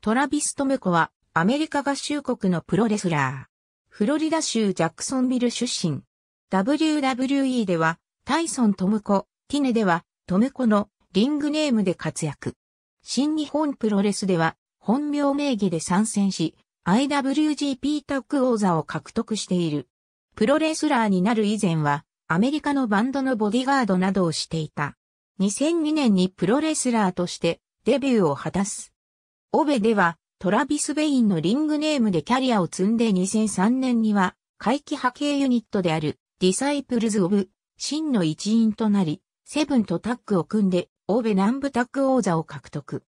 トラビス・トムコは、アメリカ合衆国のプロレスラー。フロリダ州ジャクソンビル出身。WWE では、タイソン・トムコ、ティネでは、トムコのリングネームで活躍。新日本プロレスでは、本名名義で参戦し、IWGP タッグ王座を獲得している。プロレスラーになる以前は、アメリカのバンドのボディガードなどをしていた。2002年にプロレスラーとしてデビューを果たす。オベでは、トラビス・ベインのリングネームでキャリアを積んで2003年には、回帰派形ユニットである、ディサイプルズ・オブ、真の一員となり、セブンとタッグを組んで、オベ南部タッグ王座を獲得。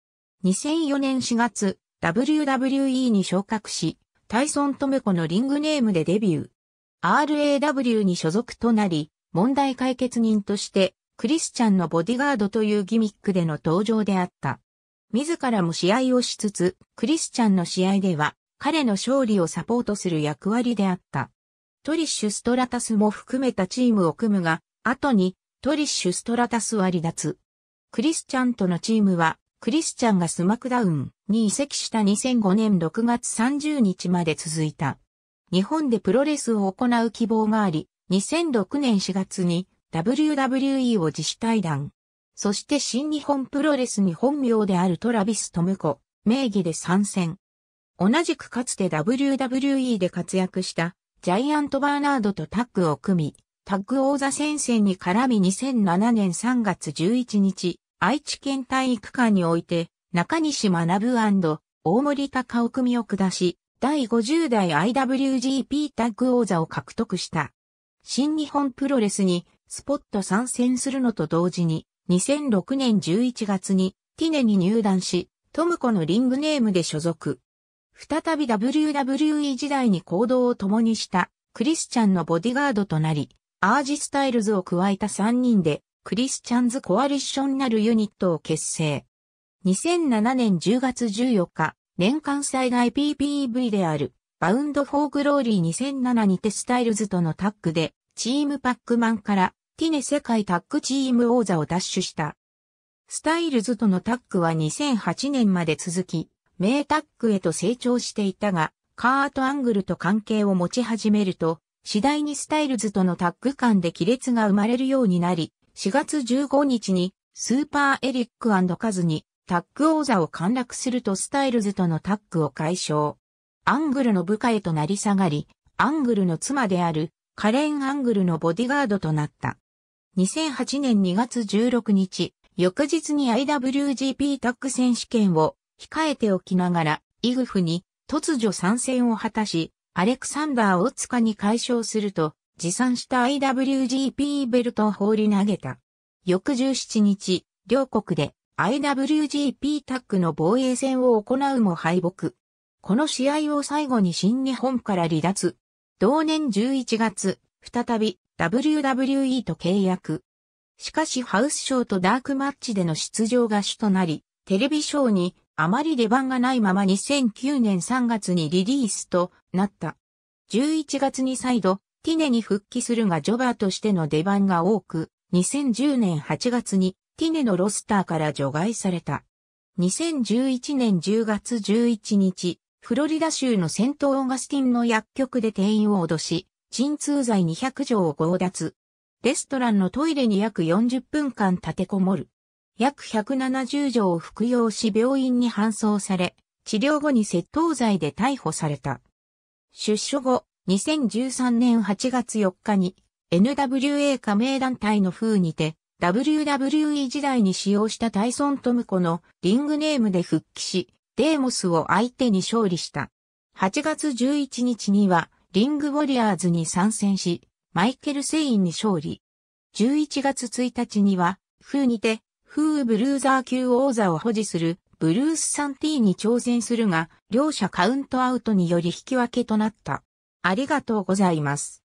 2004年4月、WWE に昇格し、タイソン・トメコのリングネームでデビュー。RAW に所属となり、問題解決人として、クリスチャンのボディガードというギミックでの登場であった。自らも試合をしつつ、クリスチャンの試合では、彼の勝利をサポートする役割であった。トリッシュ・ストラタスも含めたチームを組むが、後にトリッシュ・ストラタスは離脱。クリスチャンとのチームは、クリスチャンがスマクダウンに移籍した2005年6月30日まで続いた。日本でプロレスを行う希望があり、2006年4月に WWE を自主対談。そして新日本プロレスに本名であるトラビス・トムコ、名義で参戦。同じくかつて WWE で活躍したジャイアント・バーナードとタッグを組み、タッグ王座戦線に絡み2007年3月11日、愛知県体育館において、中西学大森隆を組を下し、第50代 IWGP タッグ王座を獲得した。新日本プロレスにスポット参戦するのと同時に、2006年11月にティネに入団し、トムコのリングネームで所属。再び WWE 時代に行動を共にしたクリスチャンのボディガードとなり、アージスタイルズを加えた3人でクリスチャンズコアリッションなるユニットを結成。2007年10月14日、年間最大 PPV であるバウンドフォーグローリー2007にてスタイルズとのタッグでチームパックマンからティネ世界タッグチーム王座を奪取した。スタイルズとのタッグは2008年まで続き、名タッグへと成長していたが、カート・アングルと関係を持ち始めると、次第にスタイルズとのタッグ間で亀裂が生まれるようになり、4月15日にスーパーエリックカズにタッグ王座を陥落するとスタイルズとのタッグを解消。アングルの部下へと成り下がり、アングルの妻であるカレン・アングルのボディガードとなった。2008年2月16日、翌日に IWGP タッグ選手権を控えておきながら、イグフに突如参戦を果たし、アレクサンダーオツカに解消すると、持参した IWGP ベルトを放り投げた。翌17日、両国で IWGP タッグの防衛戦を行うも敗北。この試合を最後に新日本から離脱。同年11月、再び WWE と契約。しかしハウスショーとダークマッチでの出場が主となり、テレビショーにあまり出番がないまま2009年3月にリリースとなった。11月に再度、ティネに復帰するがジョバーとしての出番が多く、2010年8月にティネのロスターから除外された。2011年10月11日、フロリダ州のセントオーガスティンの薬局で店員を脅し、鎮痛剤200錠を強奪。レストランのトイレに約40分間立てこもる。約170錠を服用し病院に搬送され、治療後に窃盗罪で逮捕された。出所後、2013年8月4日に NWA 加盟団体の風にて WWE 時代に使用したタイソン・トムコのリングネームで復帰し、デーモスを相手に勝利した。8月11日にはリングウォリアーズに参戦し、マイケル・セインに勝利。11月1日には、風にて、風ブルーザー級王座を保持するブルース・サンティーに挑戦するが、両者カウントアウトにより引き分けとなった。ありがとうございます。